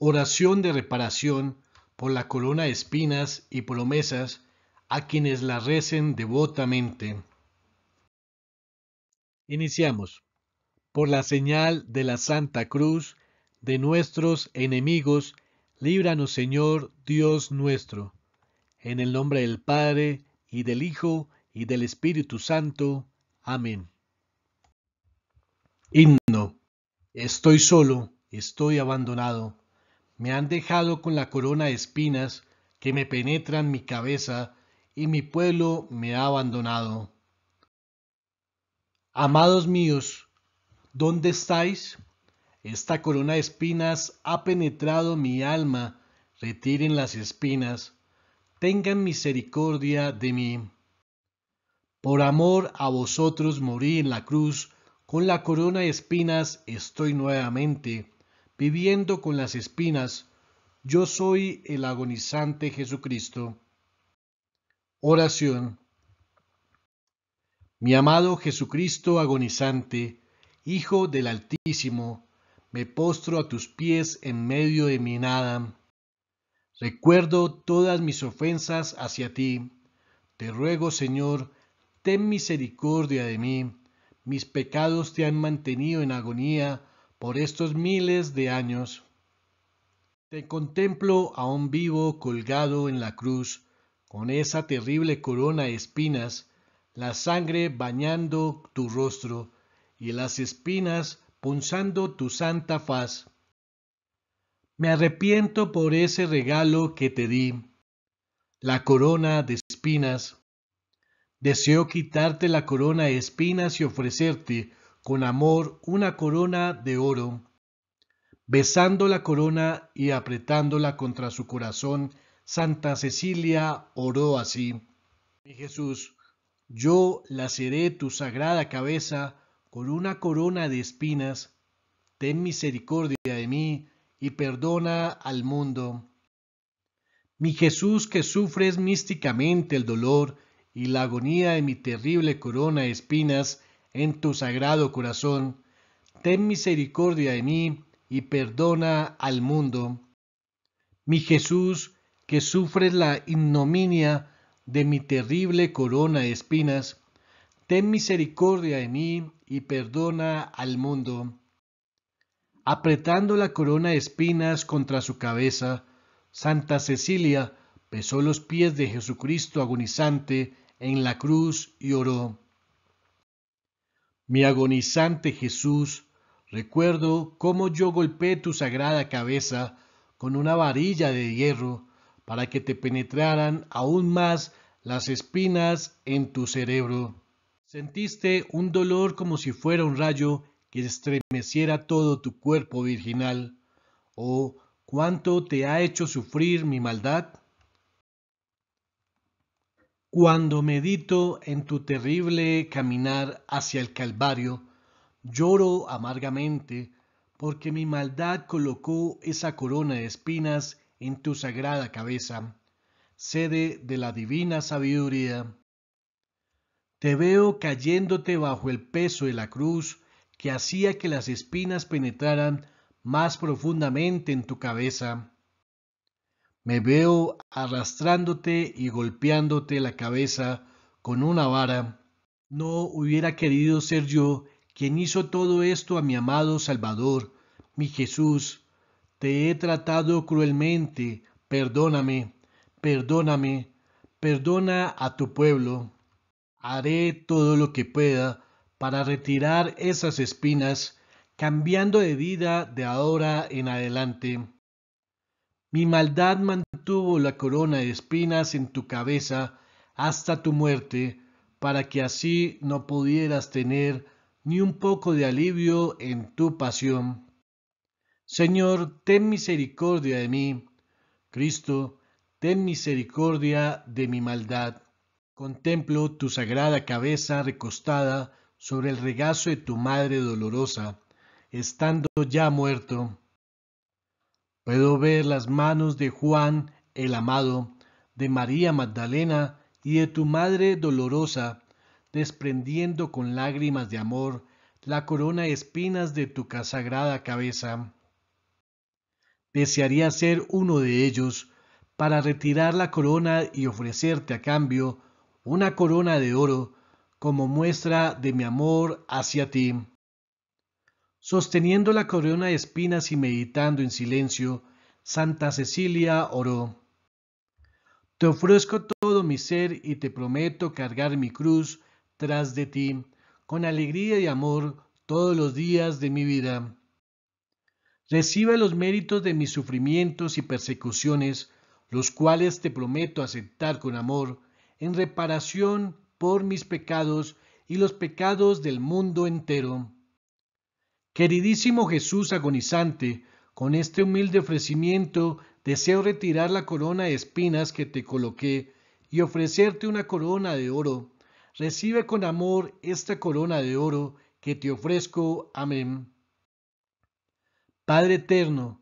Oración de reparación por la corona de espinas y promesas a quienes la recen devotamente. Iniciamos. Por la señal de la Santa Cruz, de nuestros enemigos, líbranos Señor Dios nuestro. En el nombre del Padre, y del Hijo, y del Espíritu Santo. Amén. Himno. Estoy solo, estoy abandonado me han dejado con la corona de espinas que me penetran mi cabeza y mi pueblo me ha abandonado. Amados míos, ¿dónde estáis? Esta corona de espinas ha penetrado mi alma, retiren las espinas, tengan misericordia de mí. Por amor a vosotros morí en la cruz, con la corona de espinas estoy nuevamente viviendo con las espinas, yo soy el agonizante Jesucristo. Oración. Mi amado Jesucristo agonizante, Hijo del Altísimo, me postro a tus pies en medio de mi nada. Recuerdo todas mis ofensas hacia ti. Te ruego, Señor, ten misericordia de mí. Mis pecados te han mantenido en agonía por estos miles de años. Te contemplo aún vivo colgado en la cruz, con esa terrible corona de espinas, la sangre bañando tu rostro y las espinas punzando tu santa faz. Me arrepiento por ese regalo que te di, la corona de espinas. Deseo quitarte la corona de espinas y ofrecerte con amor una corona de oro, besando la corona y apretándola contra su corazón, Santa Cecilia oró así. Mi Jesús, yo laceré tu sagrada cabeza con una corona de espinas, ten misericordia de mí y perdona al mundo. Mi Jesús que sufres místicamente el dolor y la agonía de mi terrible corona de espinas, en tu sagrado corazón, ten misericordia de mí y perdona al mundo. Mi Jesús, que sufres la ignominia de mi terrible corona de espinas, ten misericordia de mí y perdona al mundo. Apretando la corona de espinas contra su cabeza, Santa Cecilia besó los pies de Jesucristo agonizante en la cruz y oró. Mi agonizante Jesús, recuerdo cómo yo golpeé tu sagrada cabeza con una varilla de hierro para que te penetraran aún más las espinas en tu cerebro. Sentiste un dolor como si fuera un rayo que estremeciera todo tu cuerpo virginal. Oh, cuánto te ha hecho sufrir mi maldad. Cuando medito en tu terrible caminar hacia el Calvario, lloro amargamente porque mi maldad colocó esa corona de espinas en tu sagrada cabeza, sede de la divina sabiduría. Te veo cayéndote bajo el peso de la cruz que hacía que las espinas penetraran más profundamente en tu cabeza. Me veo arrastrándote y golpeándote la cabeza con una vara. No hubiera querido ser yo quien hizo todo esto a mi amado Salvador, mi Jesús. Te he tratado cruelmente, perdóname, perdóname, perdona a tu pueblo. Haré todo lo que pueda para retirar esas espinas, cambiando de vida de ahora en adelante. Mi maldad mantuvo la corona de espinas en tu cabeza hasta tu muerte, para que así no pudieras tener ni un poco de alivio en tu pasión. Señor, ten misericordia de mí. Cristo, ten misericordia de mi maldad. Contemplo tu sagrada cabeza recostada sobre el regazo de tu Madre dolorosa, estando ya muerto. Puedo ver las manos de Juan el amado, de María Magdalena y de tu Madre Dolorosa, desprendiendo con lágrimas de amor la corona de espinas de tu casagrada cabeza. Desearía ser uno de ellos para retirar la corona y ofrecerte a cambio una corona de oro como muestra de mi amor hacia ti. Sosteniendo la corona de espinas y meditando en silencio, Santa Cecilia oró. Te ofrezco todo mi ser y te prometo cargar mi cruz tras de ti, con alegría y amor, todos los días de mi vida. Recibe los méritos de mis sufrimientos y persecuciones, los cuales te prometo aceptar con amor, en reparación por mis pecados y los pecados del mundo entero. Queridísimo Jesús agonizante, con este humilde ofrecimiento deseo retirar la corona de espinas que te coloqué y ofrecerte una corona de oro. Recibe con amor esta corona de oro que te ofrezco. Amén. Padre eterno,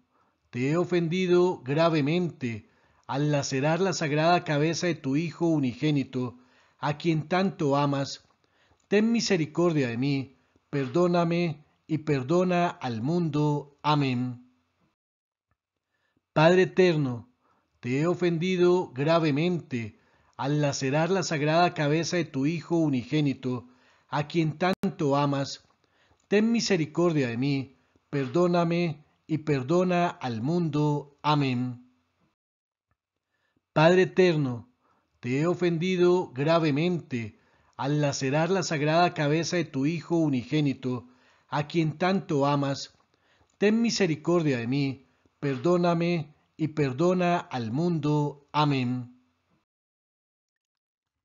te he ofendido gravemente al lacerar la sagrada cabeza de tu Hijo unigénito, a quien tanto amas. Ten misericordia de mí, perdóname y perdona al mundo. Amén. Padre eterno, te he ofendido gravemente al lacerar la sagrada cabeza de tu Hijo unigénito, a quien tanto amas. Ten misericordia de mí, perdóname y perdona al mundo. Amén. Padre eterno, te he ofendido gravemente al lacerar la sagrada cabeza de tu Hijo unigénito, a quien tanto amas, ten misericordia de mí, perdóname y perdona al mundo. Amén.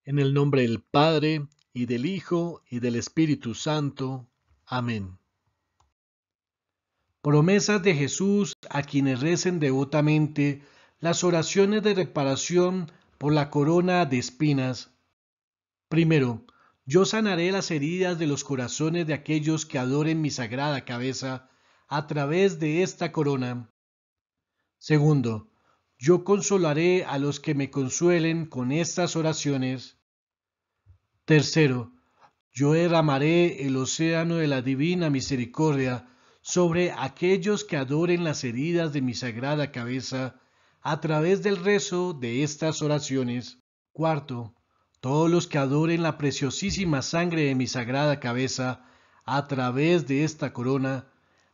En el nombre del Padre, y del Hijo, y del Espíritu Santo. Amén. Promesas de Jesús a quienes recen devotamente las oraciones de reparación por la corona de espinas. Primero, yo sanaré las heridas de los corazones de aquellos que adoren mi sagrada cabeza a través de esta corona. Segundo, yo consolaré a los que me consuelen con estas oraciones. Tercero, yo derramaré el océano de la divina misericordia sobre aquellos que adoren las heridas de mi sagrada cabeza a través del rezo de estas oraciones. Cuarto, todos los que adoren la preciosísima sangre de mi sagrada cabeza a través de esta corona,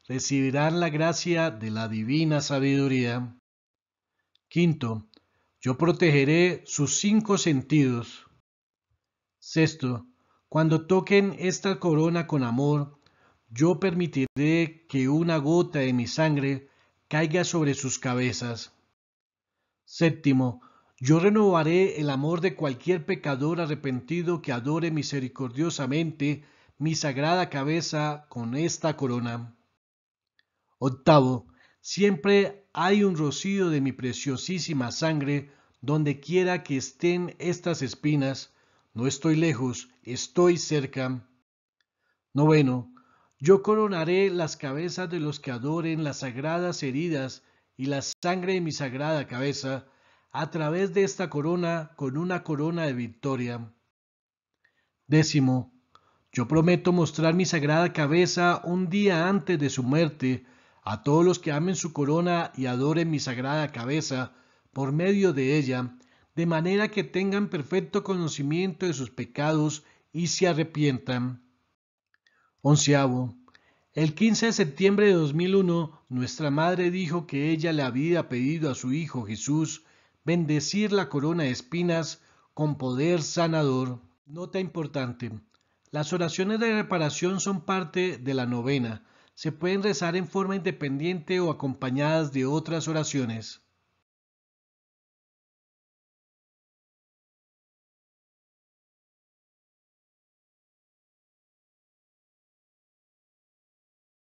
recibirán la gracia de la divina sabiduría. Quinto, yo protegeré sus cinco sentidos. Sexto, cuando toquen esta corona con amor, yo permitiré que una gota de mi sangre caiga sobre sus cabezas. Séptimo, yo renovaré el amor de cualquier pecador arrepentido que adore misericordiosamente mi sagrada cabeza con esta corona. Octavo, siempre hay un rocío de mi preciosísima sangre donde quiera que estén estas espinas. No estoy lejos, estoy cerca. Noveno, yo coronaré las cabezas de los que adoren las sagradas heridas y la sangre de mi sagrada cabeza a través de esta corona con una corona de victoria. Décimo, yo prometo mostrar mi sagrada cabeza un día antes de su muerte a todos los que amen su corona y adoren mi sagrada cabeza por medio de ella, de manera que tengan perfecto conocimiento de sus pecados y se arrepientan. Onceavo. El 15 de septiembre de 2001, nuestra madre dijo que ella le había pedido a su hijo Jesús bendecir la corona de espinas con poder sanador. Nota importante. Las oraciones de reparación son parte de la novena. Se pueden rezar en forma independiente o acompañadas de otras oraciones.